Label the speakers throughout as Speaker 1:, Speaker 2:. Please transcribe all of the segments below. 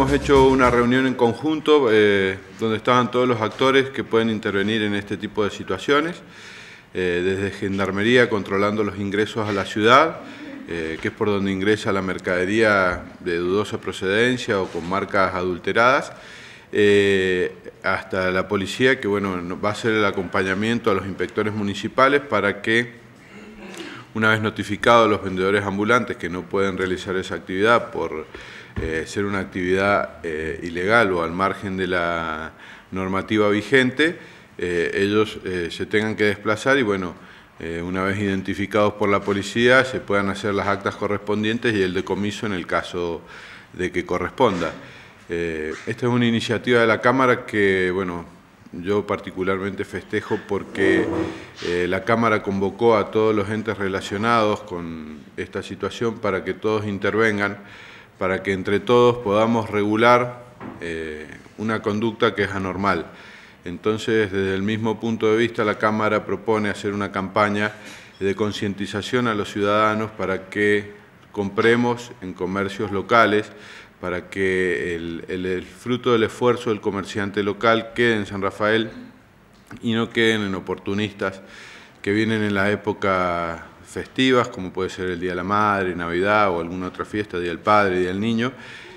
Speaker 1: hemos hecho una reunión en conjunto eh, donde estaban todos los actores que pueden intervenir en este tipo de situaciones, eh, desde Gendarmería controlando los ingresos a la ciudad, eh, que es por donde ingresa la mercadería de dudosa procedencia o con marcas adulteradas, hasta la policía, que bueno, va a hacer el acompañamiento a los inspectores municipales para que una vez notificados los vendedores ambulantes que no pueden realizar esa actividad por eh, ser una actividad eh, ilegal o al margen de la normativa vigente, eh, ellos se tengan que desplazar y bueno, una vez identificados por la policía se puedan hacer las actas correspondientes y el decomiso en el caso de que corresponda. esta es una iniciativa de la Cámara que, bueno, yo particularmente festejo porque eh, la Cámara convocó a todos los entes relacionados con esta situación para que todos intervengan, para que entre todos podamos regular eh, una conducta que es anormal. Entonces, desde el mismo punto de vista, la Cámara propone hacer una campaña de concientización a los ciudadanos para que compremos en comercios locales para que el, fruto del esfuerzo del comerciante local quede en San Rafael y no queden en oportunistas que vienen en la época festivas, como puede ser el Día de la Madre, Navidad o alguna otra fiesta, Día del Padre, Día del Niño,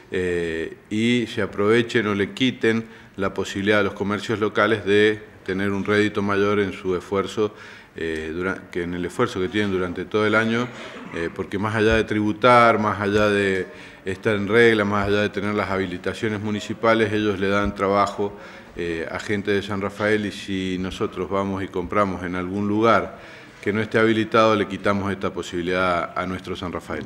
Speaker 1: eh, y se aprovechen o le quiten la posibilidad a los comercios locales de tener un rédito mayor en su esfuerzo eh, que en el esfuerzo que tienen durante todo el año, eh, porque más allá de tributar, más allá de estar en regla, más allá de tener las habilitaciones municipales, ellos le dan trabajo eh, a gente de San Rafael y si nosotros vamos y compramos en algún lugar que no esté habilitado, le quitamos esta posibilidad a nuestro San Rafael.